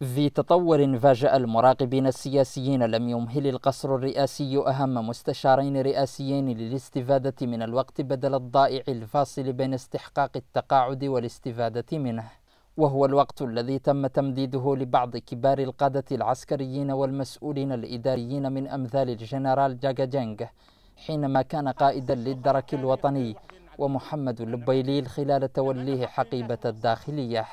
في تطور فاجأ المراقبين السياسيين لم يمهل القصر الرئاسي أهم مستشارين رئاسيين للاستفادة من الوقت بدل الضائع الفاصل بين استحقاق التقاعد والاستفادة منه وهو الوقت الذي تم تمديده لبعض كبار القادة العسكريين والمسؤولين الإداريين من أمثال الجنرال جاجا جينغ حينما كان قائدا للدرك الوطني ومحمد البيليل خلال توليه حقيبة الداخلية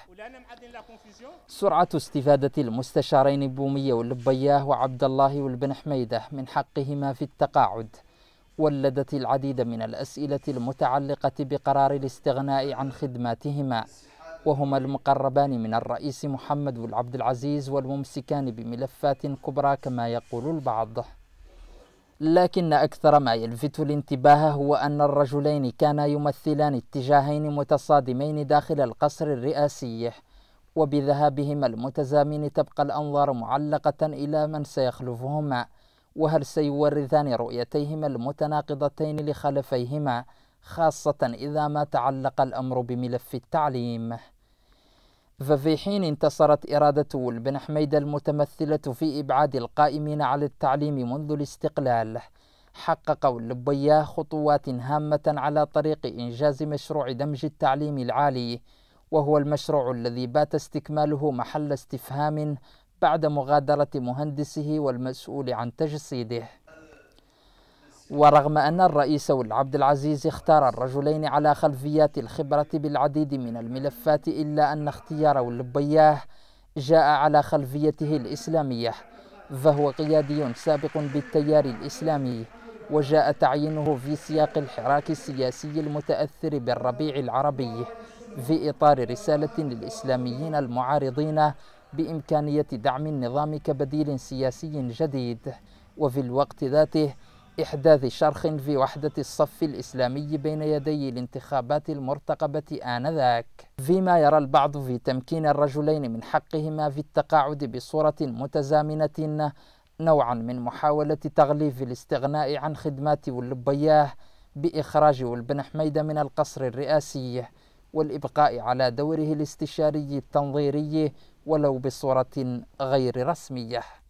سرعة استفادة المستشارين بومية والبياه وعبد الله والبن حميدة من حقهما في التقاعد ولدت العديد من الأسئلة المتعلقة بقرار الاستغناء عن خدماتهما وهما المقربان من الرئيس محمد والعبد العزيز والممسكان بملفات كبرى كما يقول البعض لكن أكثر ما يلفت الانتباه هو أن الرجلين كانا يمثلان اتجاهين متصادمين داخل القصر الرئاسي وبذهابهما المتزامن تبقى الأنظار معلقة إلى من سيخلفهما وهل سيورثان رؤيتيهما المتناقضتين لخلفيهما خاصة إذا ما تعلق الأمر بملف التعليم ففي حين انتصرت ول بن حميدة المتمثلة في إبعاد القائمين على التعليم منذ الاستقلال حققوا اللبيا خطوات هامة على طريق إنجاز مشروع دمج التعليم العالي وهو المشروع الذي بات استكماله محل استفهام بعد مغادرة مهندسه والمسؤول عن تجسيده ورغم أن الرئيس عبد العزيز اختار الرجلين على خلفيات الخبرة بالعديد من الملفات إلا أن اختيار البياه جاء على خلفيته الإسلامية فهو قيادي سابق بالتيار الإسلامي وجاء تعيينه في سياق الحراك السياسي المتأثر بالربيع العربي في إطار رسالة للإسلاميين المعارضين بإمكانية دعم النظام كبديل سياسي جديد وفي الوقت ذاته إحداث شرخ في وحدة الصف الإسلامي بين يدي الانتخابات المرتقبة آنذاك فيما يرى البعض في تمكين الرجلين من حقهما في التقاعد بصورة متزامنة نوعا من محاولة تغليف الاستغناء عن خدمات والبياه بإخراج والبن حميدة من القصر الرئاسي والإبقاء على دوره الاستشاري التنظيري ولو بصورة غير رسمية